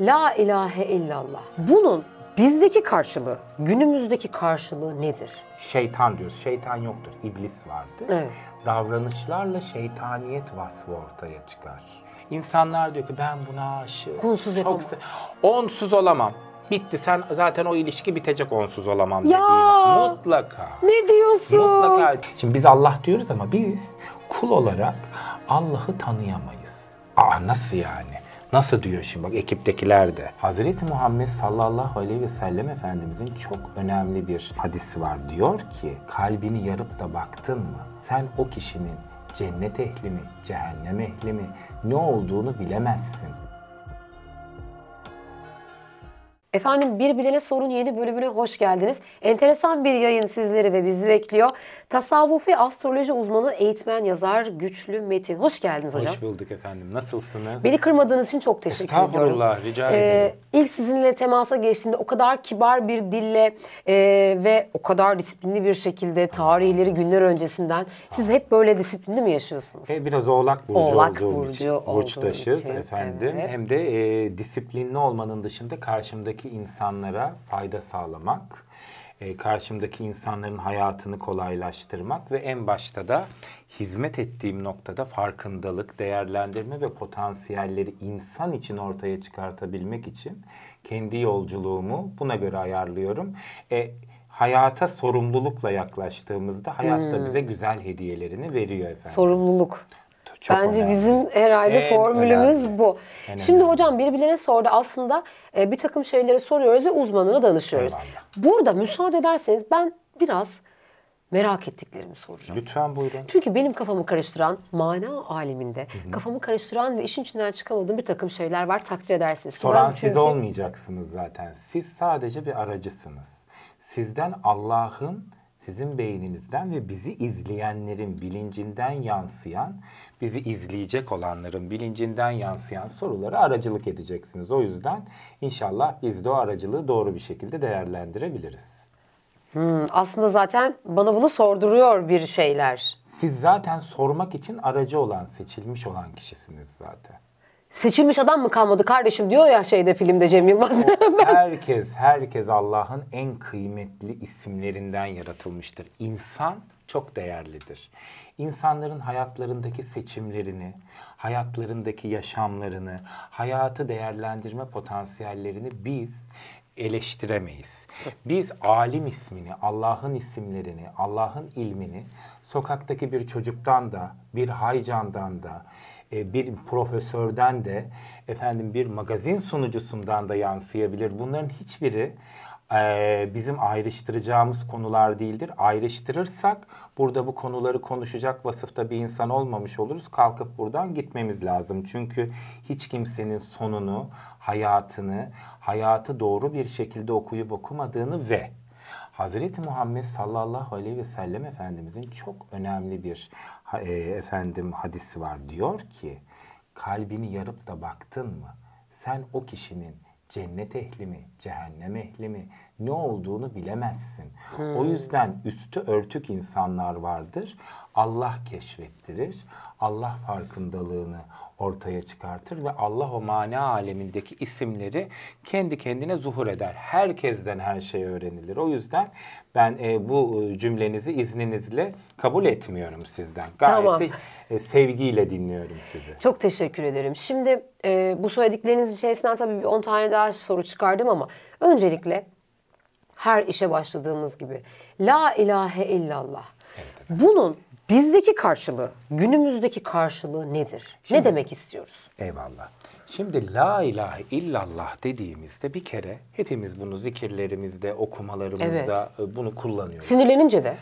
La ilahe illallah. Bunun bizdeki karşılığı, günümüzdeki karşılığı nedir? Şeytan diyoruz. Şeytan yoktur. İblis vardır. Evet. Davranışlarla şeytaniyet vasfı ortaya çıkar. İnsanlar diyor ki ben buna aşığım. Onsuz Çok se- Onsuz olamam. Bitti sen zaten o ilişki bitecek onsuz olamam Ya! dediğin. Mutlaka. Ne diyorsun? Mutlaka. Şimdi biz Allah diyoruz ama biz kul olarak Allah'ı tanıyamayız. Aa nasıl yani? Nasıl diyor şimdi bak ekiptekiler de. Hazreti Muhammed sallallahu aleyhi ve sellem Efendimizin çok önemli bir hadisi var. Diyor ki kalbini yarıp da baktın mı? Sen o kişinin cennet ehli mi, cehennem ehli mi ne olduğunu bilemezsin. Efendim Birbirine Sorun yeni bölümüne hoş geldiniz. Enteresan bir yayın sizleri ve bizi bekliyor. Tasavvufi astroloji uzmanı, eğitmen, yazar Güçlü Metin. Hoş geldiniz hocam. Hoş bulduk efendim. Nasılsınız? Beni kırmadığınız için çok teşekkür Estağfurullah, ediyorum. Estağfurullah rica ee, ederim. Ee, ilk sizinle temasa geçtiğimde o kadar kibar bir dille e, ve o kadar disiplinli bir şekilde tarihleri günler öncesinden. Siz hep böyle disiplinli mi yaşıyorsunuz? E, biraz oğlak burcu oğlak olduğum burcu için. Burçtaşız için, efendim. Evet. Hem de e, disiplinli olmanın dışında karşımdaki karşımdaki insanlara fayda sağlamak, e, karşımdaki insanların hayatını kolaylaştırmak ve en başta da hizmet ettiğim noktada farkındalık, değerlendirme ve potansiyelleri insan için ortaya çıkartabilmek için kendi yolculuğumu buna göre ayarlıyorum. E, hayata sorumlulukla yaklaştığımızda hayatta hmm. bize güzel hediyelerini veriyor efendim. Sorumluluk. Çok Bence önemli. bizim herhalde en formülümüz önemli. bu. En Şimdi önemli. hocam birbirine sordu aslında e, bir takım şeyleri soruyoruz ve uzmanına danışıyoruz. Eyvallah. Burada müsaade ederseniz ben biraz merak ettiklerimi soracağım. Lütfen buyurun. Çünkü benim kafamı karıştıran mana aliminde Hı-hı. kafamı karıştıran ve işin içinden çıkamadığım bir takım şeyler var takdir edersiniz. Soran ben çünkü... siz olmayacaksınız zaten. Siz sadece bir aracısınız. Sizden Allah'ın sizin beyninizden ve bizi izleyenlerin bilincinden yansıyan bizi izleyecek olanların bilincinden yansıyan soruları aracılık edeceksiniz. O yüzden inşallah biz de o aracılığı doğru bir şekilde değerlendirebiliriz. Hmm, aslında zaten bana bunu sorduruyor bir şeyler. Siz zaten sormak için aracı olan, seçilmiş olan kişisiniz zaten. Seçilmiş adam mı kalmadı kardeşim diyor ya şeyde filmde Cem Yılmaz. herkes, herkes Allah'ın en kıymetli isimlerinden yaratılmıştır. İnsan çok değerlidir insanların hayatlarındaki seçimlerini, hayatlarındaki yaşamlarını, hayatı değerlendirme potansiyellerini biz eleştiremeyiz. Biz alim ismini, Allah'ın isimlerini, Allah'ın ilmini sokaktaki bir çocuktan da, bir haycandan da, e, bir profesörden de, efendim bir magazin sunucusundan da yansıyabilir. Bunların hiçbiri ee, bizim ayrıştıracağımız konular değildir. Ayrıştırırsak burada bu konuları konuşacak vasıfta bir insan olmamış oluruz. Kalkıp buradan gitmemiz lazım. Çünkü hiç kimsenin sonunu, hayatını, hayatı doğru bir şekilde okuyup okumadığını ve Hazreti Muhammed sallallahu aleyhi ve sellem Efendimizin çok önemli bir e, efendim hadisi var. Diyor ki kalbini yarıp da baktın mı? Sen o kişinin cennet ehli mi, cehennem ehli mi ne olduğunu bilemezsin. Hmm. O yüzden üstü örtük insanlar vardır. Allah keşfettirir. Allah farkındalığını, ortaya çıkartır ve Allah o mana alemindeki isimleri kendi kendine zuhur eder. Herkesten her şey öğrenilir. O yüzden ben e, bu e, cümlenizi izninizle kabul etmiyorum sizden. Gayet tamam. de e, sevgiyle dinliyorum sizi. Çok teşekkür ederim. Şimdi e, bu söyledikleriniz içerisinde tabii bir 10 tane daha soru çıkardım ama öncelikle her işe başladığımız gibi la ilahe illallah. Evet, evet. Bunun bizdeki karşılığı, günümüzdeki karşılığı nedir? Şimdi, ne demek istiyoruz? Eyvallah. Şimdi la ilahe illallah dediğimizde bir kere hepimiz bunu zikirlerimizde, okumalarımızda evet. E, bunu kullanıyoruz. Sinirlenince de.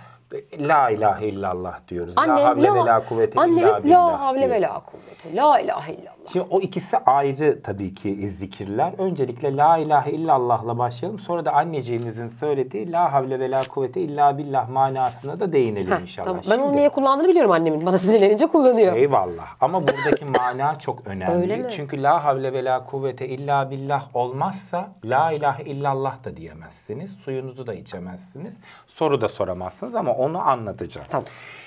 La ilahe illallah diyoruz. Anne, la havle la, ve la kuvvete annem illa hep la havle ve la kuvvete. La ilahe illallah. Şimdi o ikisi ayrı tabii ki zikirler. Öncelikle la ilahe illallah'la başlayalım. Sonra da anneciğimizin söylediği la havle ve la kuvvete illa billah manasına da değinelim Heh, inşallah. Tamam. Ben onu niye kullandığını biliyorum annemin. Bana sinirlenince kullanıyor. Eyvallah. Ama buradaki mana çok önemli. Öyle mi? Çünkü la havle ve la kuvvete illa billah olmazsa la ilahe illallah da diyemezsiniz. Suyunuzu da içemezsiniz. Soru da soramazsınız ama onu anlatacağım. Tamam.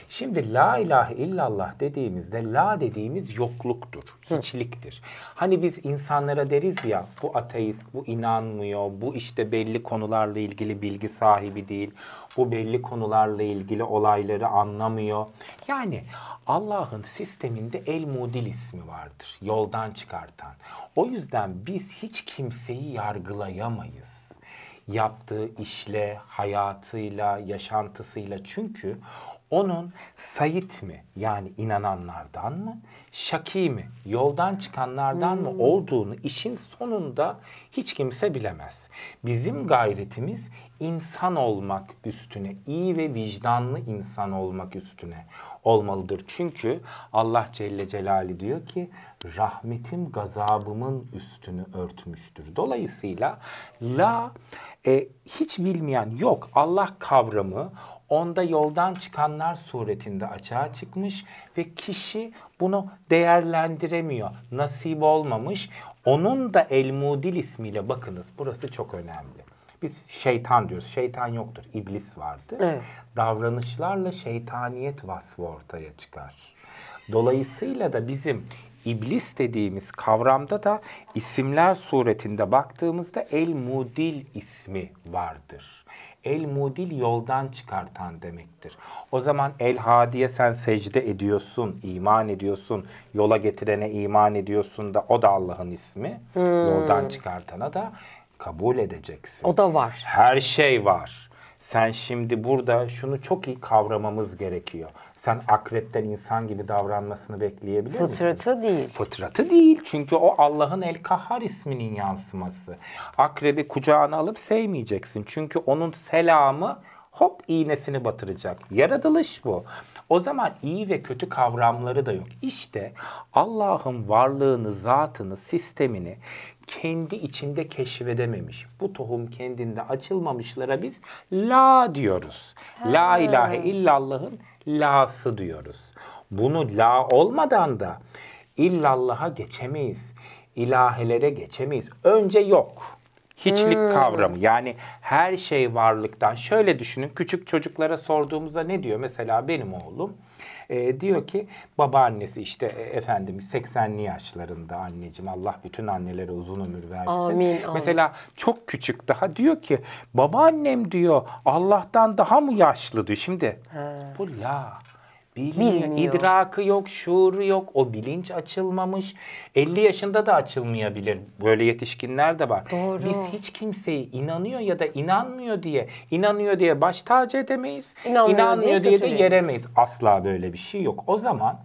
Şimdi la ilahe illallah dediğimizde la dediğimiz yokluktur, hiçliktir. Hani biz insanlara deriz ya bu ateist, bu inanmıyor, bu işte belli konularla ilgili bilgi sahibi değil, bu belli konularla ilgili olayları anlamıyor. Yani Allah'ın sisteminde El Mudil ismi vardır, yoldan çıkartan. O yüzden biz hiç kimseyi yargılayamayız yaptığı işle, hayatıyla, yaşantısıyla. Çünkü onun sayit mi yani inananlardan mı, şaki mi yoldan çıkanlardan hmm. mı olduğunu işin sonunda hiç kimse bilemez. Bizim hmm. gayretimiz insan olmak üstüne, iyi ve vicdanlı insan olmak üstüne olmalıdır. Çünkü Allah Celle Celali diyor ki rahmetim gazabımın üstünü örtmüştür. Dolayısıyla la e, hiç bilmeyen yok Allah kavramı onda yoldan çıkanlar suretinde açığa çıkmış ve kişi bunu değerlendiremiyor. Nasip olmamış. Onun da El-Mudil ismiyle bakınız burası çok önemli. Biz şeytan diyoruz. Şeytan yoktur. İblis vardır. Evet. Davranışlarla şeytaniyet vasfı ortaya çıkar. Dolayısıyla da bizim iblis dediğimiz kavramda da isimler suretinde baktığımızda el mudil ismi vardır. El mudil yoldan çıkartan demektir. O zaman el hadiye sen secde ediyorsun, iman ediyorsun, yola getirene iman ediyorsun da o da Allah'ın ismi. Hmm. Yoldan çıkartana da kabul edeceksin. O da var. Her şey var. Sen şimdi burada şunu çok iyi kavramamız gerekiyor sen akrepten insan gibi davranmasını bekleyebilir misin? Fıtratı değil. Fıtratı değil. Çünkü o Allah'ın El Kahar isminin yansıması. Akrebi kucağına alıp sevmeyeceksin. Çünkü onun selamı hop iğnesini batıracak. Yaratılış bu. O zaman iyi ve kötü kavramları da yok. İşte Allah'ın varlığını, zatını, sistemini kendi içinde keşfedememiş. Bu tohum kendinde açılmamışlara biz la diyoruz. Ha. La ilahe illallah'ın la'sı diyoruz. Bunu la olmadan da illallah'a geçemeyiz. İlahelere geçemeyiz. Önce yok. Hiçlik hmm. kavramı yani her şey varlıktan şöyle düşünün küçük çocuklara sorduğumuzda ne diyor mesela benim oğlum e, diyor ki babaannesi işte e, efendim 80'li yaşlarında anneciğim Allah bütün annelere uzun ömür versin. Amin, amin. Mesela çok küçük daha diyor ki babaannem diyor Allah'tan daha mı yaşlı şimdi He. bu la Bilmiyor. Bilmiyor. İdrakı yok, şuuru yok, o bilinç açılmamış. 50 yaşında da açılmayabilir. Böyle yetişkinler de var. Doğru. Biz hiç kimseyi inanıyor ya da inanmıyor diye, inanıyor diye baş tacı edemeyiz. İnanmıyor, inanmıyor diye, diye de yeremeyiz. Asla böyle bir şey yok. O zaman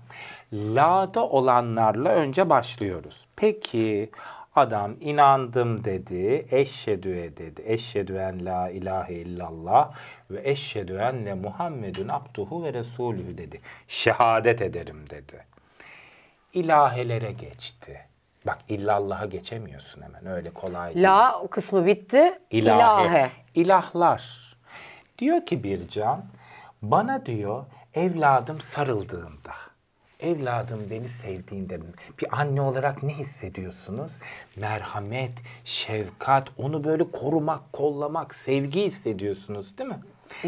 La'da olanlarla önce başlıyoruz. Peki Adam inandım dedi, eşhedüe dedi. Eşhedüen la ilahe illallah ve eşhedüenne Muhammedun abduhu ve resulühü dedi. Şehadet ederim dedi. İlahelere geçti. Bak illallah'a geçemiyorsun hemen öyle kolay değil. La kısmı bitti. İlahe. İlahe. İlahlar. Diyor ki bir can bana diyor evladım sarıldığında evladım beni sevdiğinde bir anne olarak ne hissediyorsunuz? Merhamet, şefkat, onu böyle korumak, kollamak, sevgi hissediyorsunuz değil mi?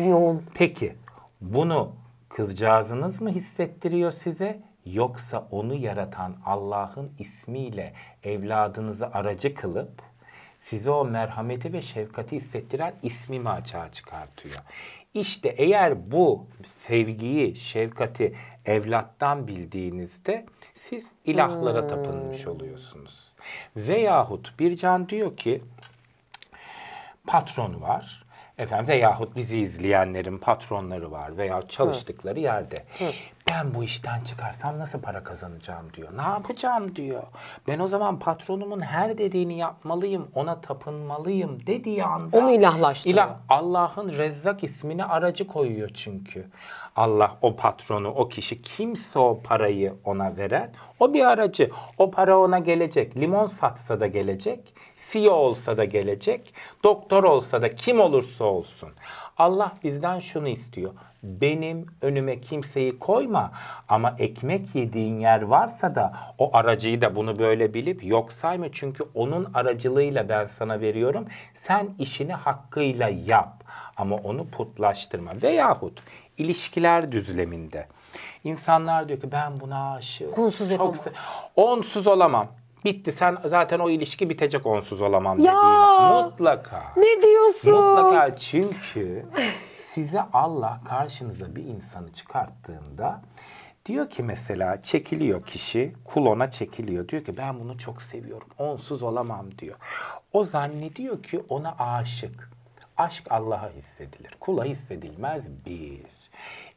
Yoğun. Peki bunu kızcağızınız mı hissettiriyor size yoksa onu yaratan Allah'ın ismiyle evladınızı aracı kılıp size o merhameti ve şefkati hissettiren ismi mi açığa çıkartıyor? İşte eğer bu sevgiyi, şefkati evlattan bildiğinizde siz ilahlara hmm. tapınmış oluyorsunuz. Veyahut bir can diyor ki patronu var. Efendim veyahut bizi izleyenlerin patronları var veya çalıştıkları Hı. yerde. Hı. Ben bu işten çıkarsam nasıl para kazanacağım diyor. Ne yapacağım diyor. Ben o zaman patronumun her dediğini yapmalıyım, ona tapınmalıyım dediği anda... Onu ilahlaştırıyor. İlah, Allah'ın Rezzak ismini aracı koyuyor çünkü. Allah o patronu, o kişi kimse o parayı ona veren o bir aracı. O para ona gelecek. Limon satsa da gelecek. CEO olsa da gelecek. Doktor olsa da kim olursa olsun. Allah bizden şunu istiyor. Benim önüme kimseyi koyma ama ekmek yediğin yer varsa da o aracıyı da bunu böyle bilip yok sayma. Çünkü onun aracılığıyla ben sana veriyorum. Sen işini hakkıyla yap. Ama onu putlaştırma veyahut ilişkiler düzleminde. insanlar diyor ki ben buna aşığım. Onsuz yapamam. Se- onsuz olamam. Bitti sen zaten o ilişki bitecek onsuz olamam ya, dediğin. Mutlaka. Ne diyorsun? Mutlaka çünkü size Allah karşınıza bir insanı çıkarttığında diyor ki mesela çekiliyor kişi kulona çekiliyor. Diyor ki ben bunu çok seviyorum onsuz olamam diyor. O zannediyor ki ona aşık. Aşk Allah'a hissedilir. Kula hissedilmez bir.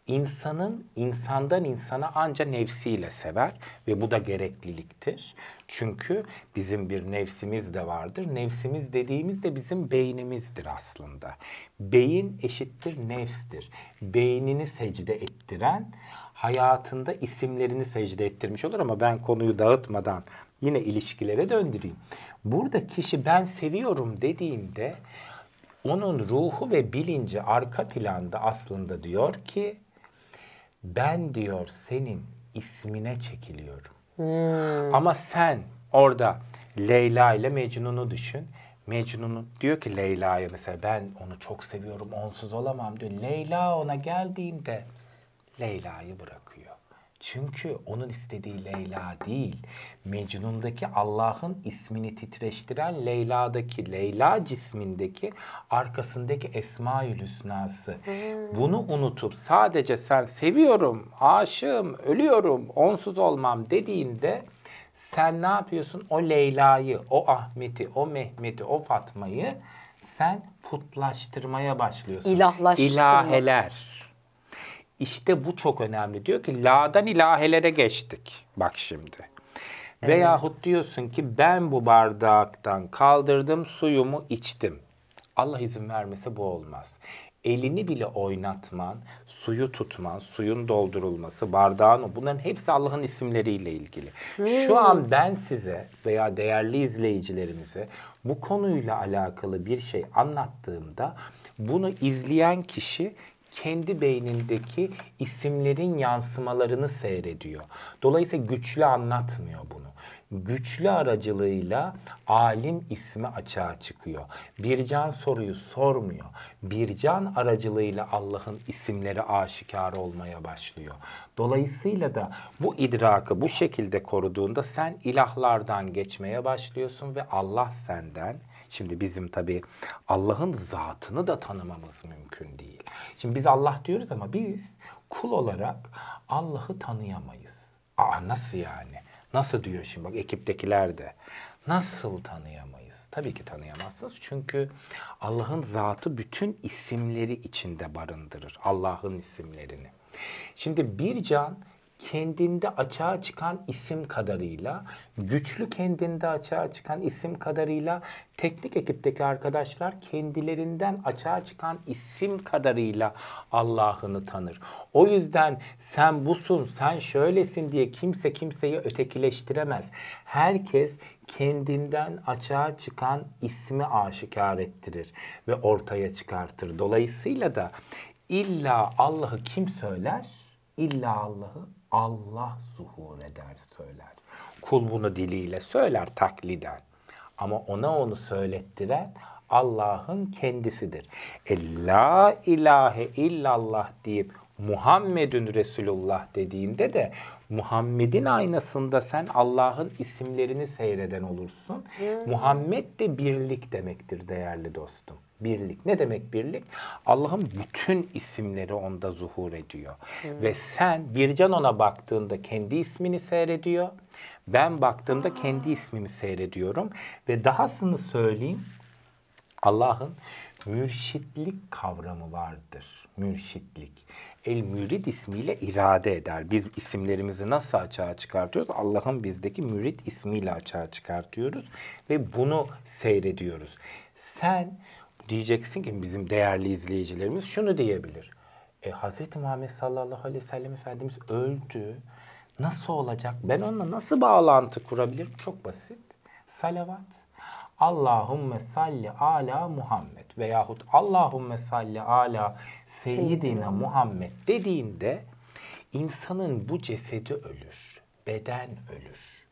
İnsanın insandan insana anca nefsiyle sever ve bu da gerekliliktir. Çünkü bizim bir nefsimiz de vardır. Nefsimiz dediğimiz de bizim beynimizdir aslında. Beyin eşittir nefstir. Beynini secde ettiren hayatında isimlerini secde ettirmiş olur ama ben konuyu dağıtmadan yine ilişkilere döndüreyim. Burada kişi ben seviyorum dediğinde onun ruhu ve bilinci arka planda aslında diyor ki ben diyor senin ismine çekiliyorum. Hmm. Ama sen orada Leyla ile Mecnun'u düşün. Mecnun diyor ki Leyla'ya mesela ben onu çok seviyorum onsuz olamam diyor. Leyla ona geldiğinde Leyla'yı bırakıyor. Çünkü onun istediği Leyla değil. Mecnun'daki Allah'ın ismini titreştiren Leyla'daki, Leyla cismindeki arkasındaki Esma-ül Hüsna'sı. Hmm. Bunu unutup sadece sen seviyorum, aşığım, ölüyorum, onsuz olmam dediğinde sen ne yapıyorsun? O Leyla'yı, o Ahmet'i, o Mehmet'i, o Fatma'yı sen putlaştırmaya başlıyorsun. İlahlaştırma. İlaheler işte bu çok önemli. Diyor ki la'dan ilahelere geçtik. Bak şimdi. Evet. Veyahut diyorsun ki ben bu bardaktan kaldırdım suyumu içtim. Allah izin vermese bu olmaz. Elini bile oynatman, suyu tutman, suyun doldurulması, bardağın o, bunların hepsi Allah'ın isimleriyle ilgili. Hmm. Şu an ben size veya değerli izleyicilerimize bu konuyla alakalı bir şey anlattığımda bunu izleyen kişi kendi beynindeki isimlerin yansımalarını seyrediyor. Dolayısıyla güçlü anlatmıyor bunu. Güçlü aracılığıyla alim ismi açığa çıkıyor. Bircan soruyu sormuyor. Bircan aracılığıyla Allah'ın isimleri aşikar olmaya başlıyor. Dolayısıyla da bu idrakı bu şekilde koruduğunda sen ilahlardan geçmeye başlıyorsun ve Allah senden Şimdi bizim tabii Allah'ın zatını da tanımamız mümkün değil. Şimdi biz Allah diyoruz ama biz kul olarak Allah'ı tanıyamayız. Aa nasıl yani? Nasıl diyor şimdi bak ekiptekiler de. Nasıl tanıyamayız? Tabii ki tanıyamazsınız. Çünkü Allah'ın zatı bütün isimleri içinde barındırır. Allah'ın isimlerini. Şimdi bir can kendinde açığa çıkan isim kadarıyla, güçlü kendinde açığa çıkan isim kadarıyla, teknik ekipteki arkadaşlar kendilerinden açığa çıkan isim kadarıyla Allah'ını tanır. O yüzden sen busun, sen şöylesin diye kimse kimseyi ötekileştiremez. Herkes kendinden açığa çıkan ismi aşikar ettirir ve ortaya çıkartır. Dolayısıyla da illa Allah'ı kim söyler? İlla Allah'ı Allah zuhur eder söyler. Kul bunu diliyle söyler takliden. Ama ona onu söylettiren Allah'ın kendisidir. E la ilahe illallah deyip Muhammedun Resulullah dediğinde de Muhammed'in aynasında sen Allah'ın isimlerini seyreden olursun. Hmm. Muhammed de birlik demektir değerli dostum birlik. Ne demek birlik? Allah'ın bütün isimleri onda zuhur ediyor. Hmm. Ve sen Bircan ona baktığında kendi ismini seyrediyor. Ben baktığımda kendi ismimi seyrediyorum ve dahasını söyleyeyim. Allah'ın mürşitlik kavramı vardır. Mürşitlik. El mürid ismiyle irade eder. Biz isimlerimizi nasıl açığa çıkartıyoruz? Allah'ın bizdeki mürid ismiyle açığa çıkartıyoruz ve bunu seyrediyoruz. Sen diyeceksin ki bizim değerli izleyicilerimiz şunu diyebilir. E, Hz. Muhammed sallallahu aleyhi ve sellem Efendimiz öldü. Nasıl olacak? Ben onunla nasıl bağlantı kurabilirim? Çok basit. Salavat. Allahümme salli ala Muhammed veyahut Allahümme salli ala seyyidina Muhammed dediğinde insanın bu cesedi ölür. Beden ölür.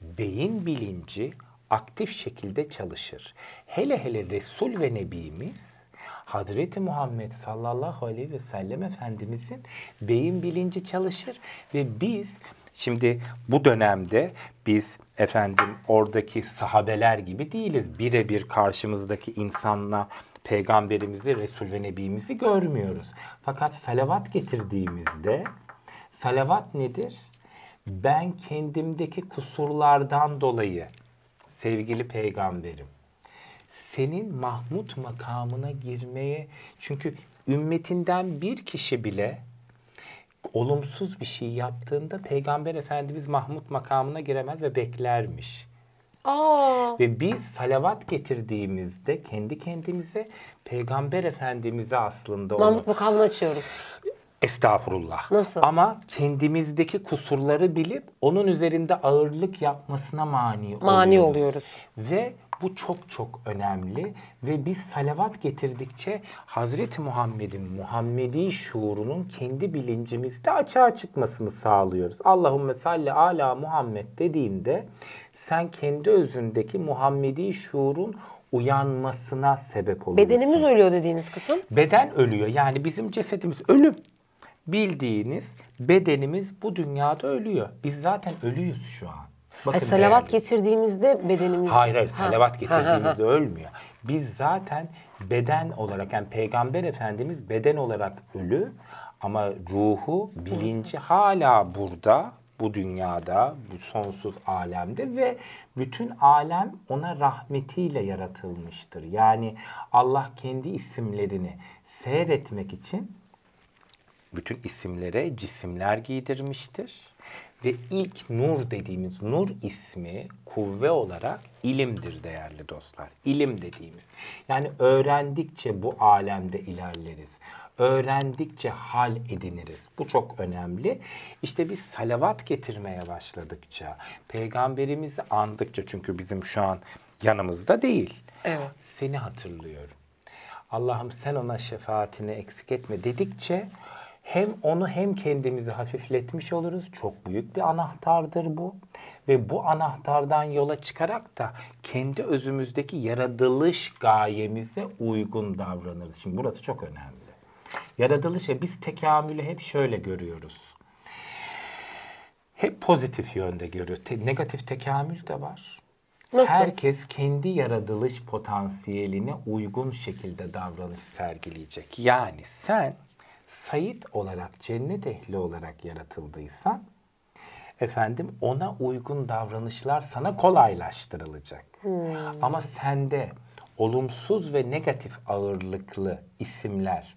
Beyin bilinci aktif şekilde çalışır. Hele hele Resul ve Nebimiz Hazreti Muhammed sallallahu aleyhi ve sellem Efendimizin beyin bilinci çalışır ve biz şimdi bu dönemde biz efendim oradaki sahabeler gibi değiliz. Birebir karşımızdaki insanla peygamberimizi, Resul ve Nebimizi görmüyoruz. Fakat salavat getirdiğimizde salavat nedir? Ben kendimdeki kusurlardan dolayı sevgili peygamberim. Senin Mahmud makamına girmeye çünkü ümmetinden bir kişi bile olumsuz bir şey yaptığında Peygamber Efendimiz Mahmud makamına giremez ve beklermiş. Aa. Ve biz salavat getirdiğimizde kendi kendimize Peygamber Efendimiz'e aslında Mahmut onu... makamını açıyoruz. Estağfurullah. Nasıl? Ama kendimizdeki kusurları bilip onun üzerinde ağırlık yapmasına mani, oluyoruz. mani oluyoruz. oluyoruz. Ve bu çok çok önemli ve biz salavat getirdikçe Hazreti Muhammed'in Muhammedi şuurunun kendi bilincimizde açığa çıkmasını sağlıyoruz. Allahümme salli ala Muhammed dediğinde sen kendi özündeki Muhammedi şuurun uyanmasına sebep oluyorsun. Bedenimiz ölüyor dediğiniz kısım. Beden ölüyor. Yani bizim cesedimiz ölüp bildiğiniz bedenimiz bu dünyada ölüyor. Biz zaten ölüyüz şu an. Bakın hayır, salavat değerli. getirdiğimizde bedenimiz... Hayır hayır ha. salavat getirdiğimizde ha, ha, ha. ölmüyor. Biz zaten beden olarak yani peygamber efendimiz beden olarak ölü ama ruhu, bilinci evet. hala burada bu dünyada, bu sonsuz alemde ve bütün alem ona rahmetiyle yaratılmıştır. Yani Allah kendi isimlerini seyretmek için bütün isimlere cisimler giydirmiştir. Ve ilk nur dediğimiz nur ismi kuvve olarak ilimdir değerli dostlar. İlim dediğimiz. Yani öğrendikçe bu alemde ilerleriz. Öğrendikçe hal ediniriz. Bu çok önemli. İşte biz salavat getirmeye başladıkça, peygamberimizi andıkça çünkü bizim şu an yanımızda değil. Evet. Seni hatırlıyorum. Allah'ım sen ona şefaatini eksik etme dedikçe hem onu hem kendimizi hafifletmiş oluruz. Çok büyük bir anahtardır bu. Ve bu anahtardan yola çıkarak da kendi özümüzdeki yaratılış gayemize uygun davranırız. Şimdi burası çok önemli. Yaratılışa biz tekamülü hep şöyle görüyoruz. Hep pozitif yönde görüyor. Te- negatif tekamül de var. Nasıl? Herkes kendi yaratılış potansiyeline uygun şekilde davranış sergileyecek. Yani sen Sayit olarak, cennet ehli olarak yaratıldıysan efendim ona uygun davranışlar sana kolaylaştırılacak. Hmm. Ama sende olumsuz ve negatif ağırlıklı isimler,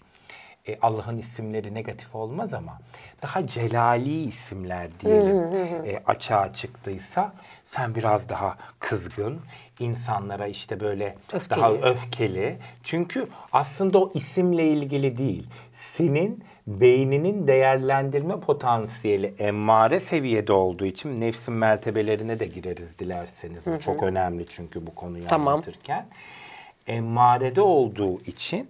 e, Allah'ın isimleri negatif olmaz ama daha celali isimler diyelim e, açığa çıktıysa sen biraz daha kızgın, insanlara işte böyle öfkeli. daha öfkeli. Çünkü aslında o isimle ilgili değil. Senin beyninin değerlendirme potansiyeli emmare seviyede olduğu için nefsin mertebelerine de gireriz dilerseniz. Hı hı. Bu çok önemli çünkü bu konuyu tamam. anlatırken. Emmarede olduğu için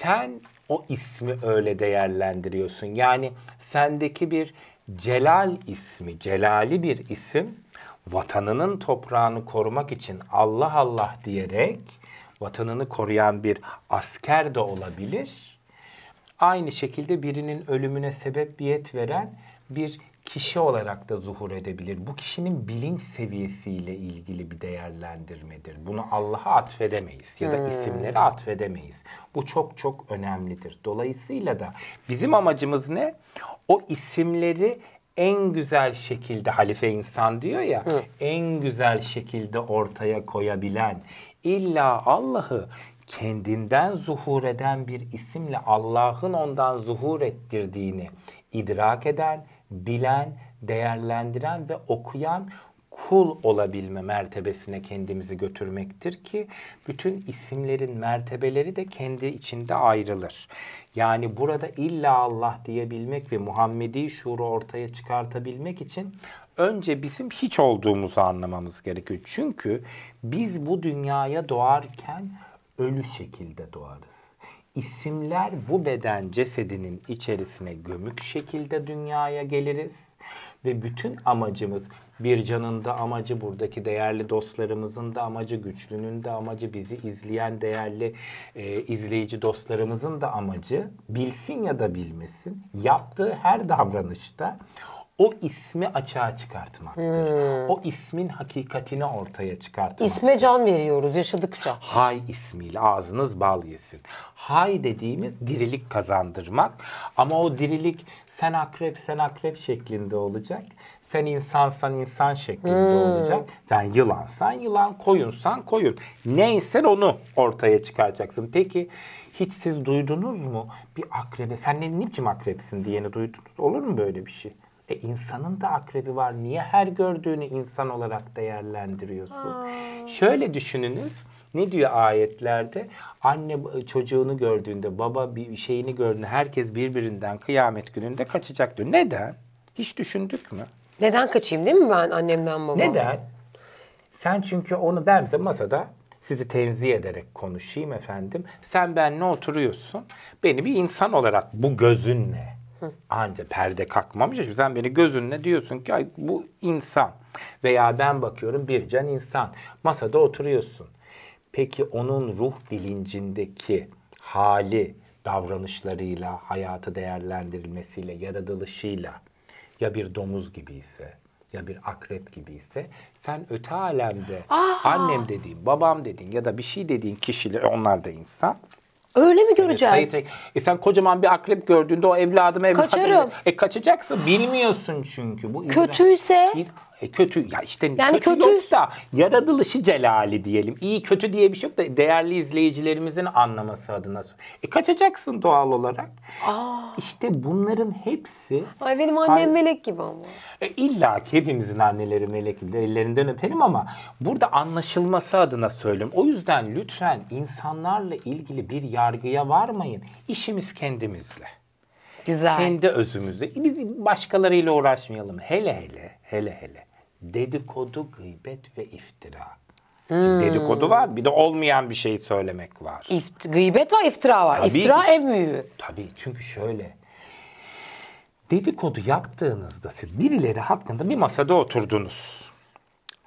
sen o ismi öyle değerlendiriyorsun. Yani sendeki bir Celal ismi, celali bir isim vatanının toprağını korumak için Allah Allah diyerek vatanını koruyan bir asker de olabilir. Aynı şekilde birinin ölümüne sebebiyet veren bir kişi olarak da zuhur edebilir. Bu kişinin bilinç seviyesiyle ilgili bir değerlendirmedir. Bunu Allah'a atfedemeyiz ya da hmm. isimlere atfedemeyiz. Bu çok çok önemlidir. Dolayısıyla da bizim amacımız ne? O isimleri en güzel şekilde halife insan diyor ya Hı. en güzel şekilde ortaya koyabilen illa Allah'ı kendinden zuhur eden bir isimle Allah'ın ondan zuhur ettirdiğini idrak eden bilen, değerlendiren ve okuyan kul olabilme mertebesine kendimizi götürmektir ki bütün isimlerin mertebeleri de kendi içinde ayrılır. Yani burada illa Allah diyebilmek ve Muhammedi şuuru ortaya çıkartabilmek için önce bizim hiç olduğumuzu anlamamız gerekiyor. Çünkü biz bu dünyaya doğarken ölü şekilde doğarız. İsimler bu beden cesedinin içerisine gömük şekilde dünyaya geliriz ve bütün amacımız bir canın da amacı buradaki değerli dostlarımızın da amacı güçlünün de amacı bizi izleyen değerli e, izleyici dostlarımızın da amacı bilsin ya da bilmesin yaptığı her davranışta o ismi açığa çıkartmaktır. Hmm. O ismin hakikatini ortaya çıkartmak. İsme can veriyoruz yaşadıkça. Hay ismiyle ağzınız bal yesin. Hay dediğimiz dirilik kazandırmak ama o dirilik sen akrep sen akrep şeklinde olacak. Sen insansan insan şeklinde hmm. olacak. Sen yılansan yılan, koyunsan koyun. Neyse onu ortaya çıkaracaksın. Peki hiç siz duydunuz mu bir akrebe sen ne, ne biçim akrepsin diyeni duydunuz? Olur mu böyle bir şey? E insanın da akrebi var. Niye her gördüğünü insan olarak değerlendiriyorsun? Hmm. Şöyle düşününüz. Ne diyor ayetlerde? Anne e, çocuğunu gördüğünde, baba bir şeyini gördüğünde herkes birbirinden kıyamet gününde kaçacak diyor. Neden? Hiç düşündük mü? Neden kaçayım değil mi ben annemden babamdan? Neden? Sen çünkü onu ben bize masada sizi tenzih ederek konuşayım efendim. Sen benle oturuyorsun. Beni bir insan olarak bu gözünle Hı. Anca perde kalkmamış. Şimdi sen beni gözünle diyorsun ki Ay, bu insan. Veya ben bakıyorum bir can insan. Masada oturuyorsun. Peki onun ruh bilincindeki hali, davranışlarıyla, hayatı değerlendirilmesiyle, yaratılışıyla ya bir domuz gibi ise ya bir akrep gibi ise sen öte alemde Aa. annem dediğin, babam dediğin ya da bir şey dediğin kişiler onlar da insan. Öyle mi göreceğiz? Evet, hayır, hayır. E sen kocaman bir akrep gördüğünde o evladım evladım. Kaçarım. E kaçacaksın. Bilmiyorsun çünkü. Bu Kötüyse? E kötü ya işte yani kötü, kötü yok yaratılışı celali diyelim. İyi kötü diye bir şey yok da değerli izleyicilerimizin anlaması adına. E kaçacaksın doğal olarak. Aa. Ah. İşte bunların hepsi. Ay benim annem melek gibi ama. E, İlla ki hepimizin anneleri melek gibi ellerinden öperim ama burada anlaşılması adına söylüyorum. O yüzden lütfen insanlarla ilgili bir yargı yargıya varmayın. İşimiz kendimizle. Güzel. Kendi özümüzle. Biz başkalarıyla uğraşmayalım. Hele hele, hele hele. Dedikodu, gıybet ve iftira. Hmm. Dedikodu var. Bir de olmayan bir şey söylemek var. İft gıybet var, iftira var. Tabii, iftira en büyüğü. Tabii. Çünkü şöyle. Dedikodu yaptığınızda siz birileri hakkında bir masada oturdunuz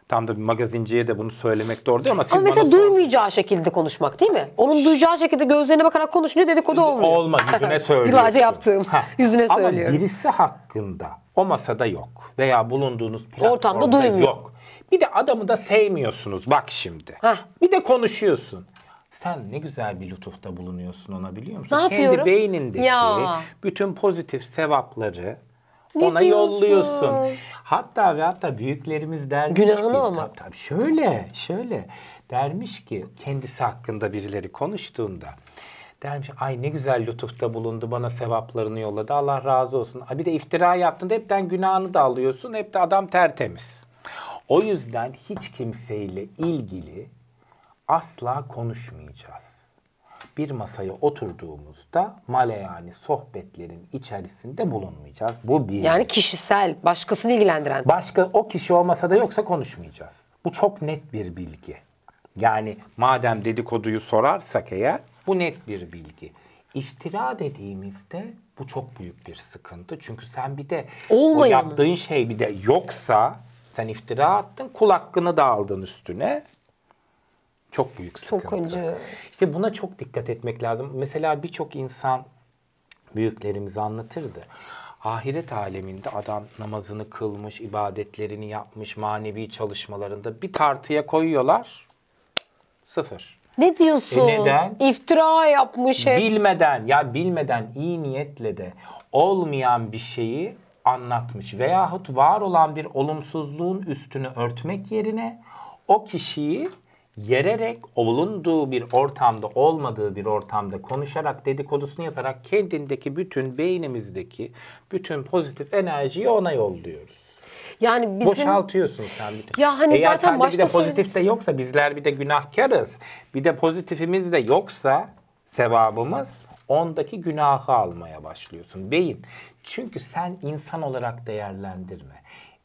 tam da bir magazinciye de bunu söylemek doğru değil ama Ama mesela bana duymayacağı şekilde konuşmak değil mi? Onun duyacağı şekilde gözlerine bakarak konuşunca dedikodu olmuyor. Olmaz yüzüne söylüyorsun. Yıllarca yaptığım Ha. yüzüne söylüyorum. Ama birisi hakkında o masada yok veya bulunduğunuz ortamda duymuyor. yok. Bir de adamı da sevmiyorsunuz bak şimdi. Heh. Bir de konuşuyorsun. Sen ne güzel bir lütufta bulunuyorsun ona biliyor musun? Ne Kendi yapıyorum? beynindeki Ya. bütün pozitif sevapları ne ona diyorsun? yolluyorsun. Hatta ve hatta büyüklerimiz dermiş Günahını ki, ama. Tabii, şöyle şöyle dermiş ki kendisi hakkında birileri konuştuğunda dermiş ay ne güzel lütufta bulundu bana sevaplarını yolladı Allah razı olsun. Bir de iftira yaptın da hepten günahını da alıyorsun hep de adam tertemiz. O yüzden hiç kimseyle ilgili asla konuşmayacağız bir masaya oturduğumuzda male yani sohbetlerin içerisinde bulunmayacağız. Bu bir. Yani kişisel, başkasını ilgilendiren. Başka o kişi o masada yoksa konuşmayacağız. Bu çok net bir bilgi. Yani madem dedikoduyu sorarsak eğer bu net bir bilgi. İftira dediğimizde bu çok büyük bir sıkıntı. Çünkü sen bir de Olmayanı. o yaptığın şey bir de yoksa sen iftira attın, kul hakkını da aldın üstüne. Çok büyük sıkıntı. Çok acı. İşte buna çok dikkat etmek lazım. Mesela birçok insan büyüklerimiz anlatırdı. Ahiret aleminde adam namazını kılmış, ibadetlerini yapmış, manevi çalışmalarında bir tartıya koyuyorlar. Sıfır. Ne diyorsun? E neden? İftira yapmış hep. Bilmeden ya bilmeden iyi niyetle de olmayan bir şeyi anlatmış veyahut var olan bir olumsuzluğun üstünü örtmek yerine o kişiyi yererek olunduğu bir ortamda olmadığı bir ortamda konuşarak dedikodusunu yaparak kendindeki bütün beynimizdeki bütün pozitif enerjiyi ona yolluyoruz. Yani bizim... Boşaltıyorsun sen bütün. Ya hani Eğer zaten başta bir de pozitif de yoksa bizler bir de günahkarız. Bir de pozitifimiz de yoksa sevabımız ondaki günahı almaya başlıyorsun. Beyin. Çünkü sen insan olarak değerlendirme.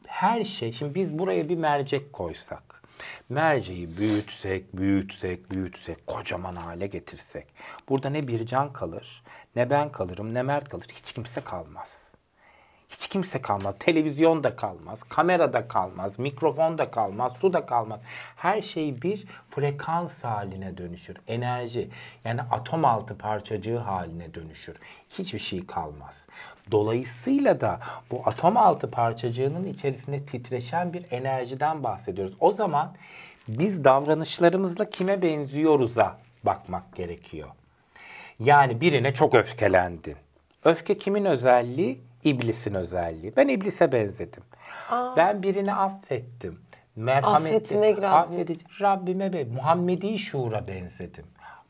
Her şey, şimdi biz buraya bir mercek koysak Merceği büyütsek, büyütsek, büyütsek, kocaman hale getirsek. Burada ne bir can kalır, ne ben kalırım, ne Mert kalır. Hiç kimse kalmaz. Hiç kimse kalmaz. Televizyon da kalmaz, kamera da kalmaz, mikrofon da kalmaz, su da kalmaz. Her şey bir frekans haline dönüşür. Enerji yani atom altı parçacığı haline dönüşür. Hiçbir şey kalmaz. Dolayısıyla da bu atom altı parçacığının içerisinde titreşen bir enerjiden bahsediyoruz. O zaman biz davranışlarımızla kime benziyoruz'a bakmak gerekiyor. Yani birine çok öfkelendin. Öfke kimin özelliği? İblisin özelliği. Ben iblise benzedim. Aa. Ben birini affettim. Merhametli, Affetmek Rabbim. affedici, Rabbime be, Muhammedi şuura benzedim.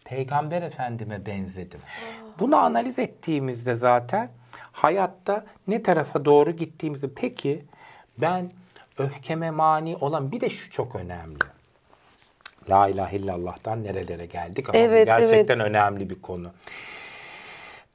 Peygamber Efendime benzedim. Aa. Bunu analiz ettiğimizde zaten hayatta ne tarafa doğru gittiğimizi peki ben öfkeme mani olan bir de şu çok önemli. La ilahe illallah'tan nerelere geldik ama evet, gerçekten evet. önemli bir konu.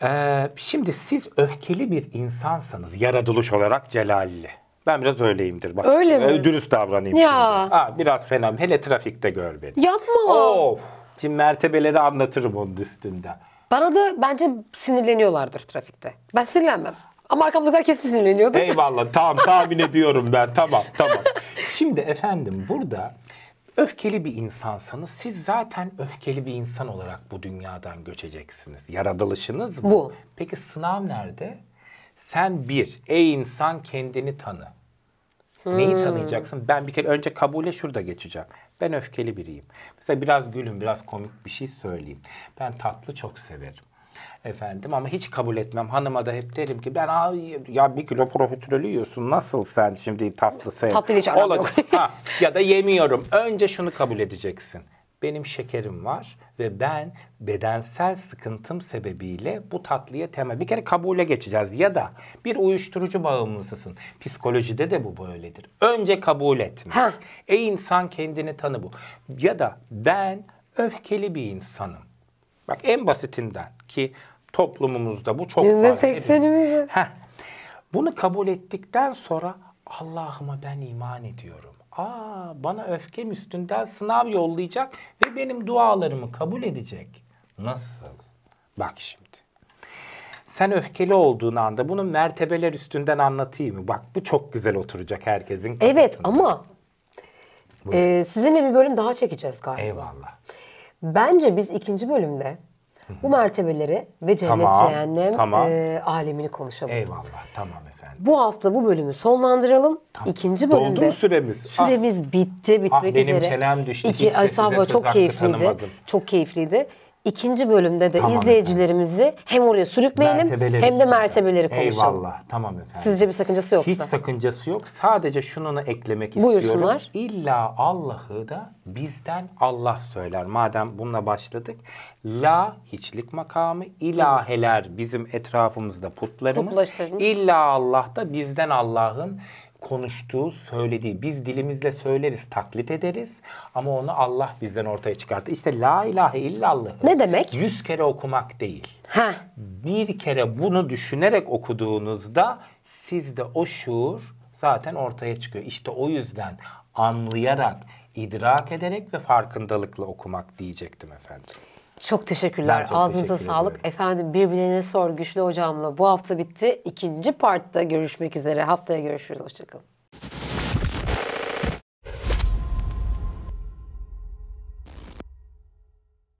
Ee, şimdi siz öfkeli bir insansanız yaratılış olarak celalli. Ben biraz öyleyimdir. Bak, Öyle mi? Ee, dürüst davranayım ya. şimdi. Ha, biraz fena. Hele trafikte gör beni. Yapma. Of. Şimdi mertebeleri anlatırım onun üstünde. Bana da bence sinirleniyorlardır trafikte. Ben sinirlenmem. Ama arkamdakiler kesin sinirleniyordu. Eyvallah tamam tahmin ediyorum ben tamam tamam. Şimdi efendim burada öfkeli bir insansanız siz zaten öfkeli bir insan olarak bu dünyadan göçeceksiniz. Yaratılışınız bu. bu. Peki sınav nerede? Sen bir, ey insan kendini tanı. Hmm. Neyi tanıyacaksın? Ben bir kere önce kabule şurada geçeceğim. Ben öfkeli biriyim. Mesela biraz gülün, biraz komik bir şey söyleyeyim. Ben tatlı çok severim efendim ama hiç kabul etmem. Hanıma da hep derim ki ben Ay, ya bir kilo profiterolü yiyorsun nasıl sen şimdi tatlı sev. Tatlı hiç aram yok. ha, ya da yemiyorum. Önce şunu kabul edeceksin benim şekerim var ve ben bedensel sıkıntım sebebiyle bu tatlıya temel bir kere kabule geçeceğiz ya da bir uyuşturucu bağımlısısın. Psikolojide de bu böyledir. Önce kabul etmek. Ey insan kendini tanı bu. Ya da ben öfkeli bir insanım. Bak en basitinden ki toplumumuzda bu çok Yüzde seksenimiz. Bunu kabul ettikten sonra Allah'ıma ben iman ediyorum. Aa bana öfkem üstünden sınav yollayacak ve benim dualarımı kabul edecek. Nasıl? Bak şimdi. Sen öfkeli olduğun anda bunu mertebeler üstünden anlatayım mı? Bak bu çok güzel oturacak herkesin kafasında. Evet ama e, sizinle bir bölüm daha çekeceğiz galiba. Eyvallah. Bence biz ikinci bölümde bu mertebeleri ve cennet Tamam, cehennem tamam. e, alemini konuşalım. Eyvallah tamam efendim. Bu hafta bu bölümü sonlandıralım. Tamam. İkinci bölümde Doldu mu süremiz? Süremiz ah. bitti, bitmek ah, benim üzere. Benim çenem düştü. İki, ay Sabah çok keyifliydi. Tanımadım. Çok keyifliydi ikinci bölümde de tamam izleyicilerimizi efendim. hem oraya sürükleyelim hem de mertebeleri konuşalım. Eyvallah tamam efendim. Sizce bir sakıncası yoksa? Hiç sakıncası yok. Sadece şununu eklemek Buyursunlar. istiyorum. İlla Allah'ı da bizden Allah söyler. Madem bununla başladık. La hiçlik makamı, ilaheler bizim etrafımızda putlarımız. İlla Allah da bizden Allah'ın konuştuğu, söylediği. Biz dilimizle söyleriz, taklit ederiz ama onu Allah bizden ortaya çıkarttı. İşte la ilahe illallah. Ne demek? Yüz kere okumak değil. Ha. Bir kere bunu düşünerek okuduğunuzda sizde o şuur zaten ortaya çıkıyor. İşte o yüzden anlayarak, idrak ederek ve farkındalıkla okumak diyecektim efendim. Çok teşekkürler. Ben çok Ağzınıza teşekkür sağlık. Ederim. Efendim birbirine sor güçlü hocamla bu hafta bitti. İkinci partta görüşmek üzere. Haftaya görüşürüz. Hoşçakalın.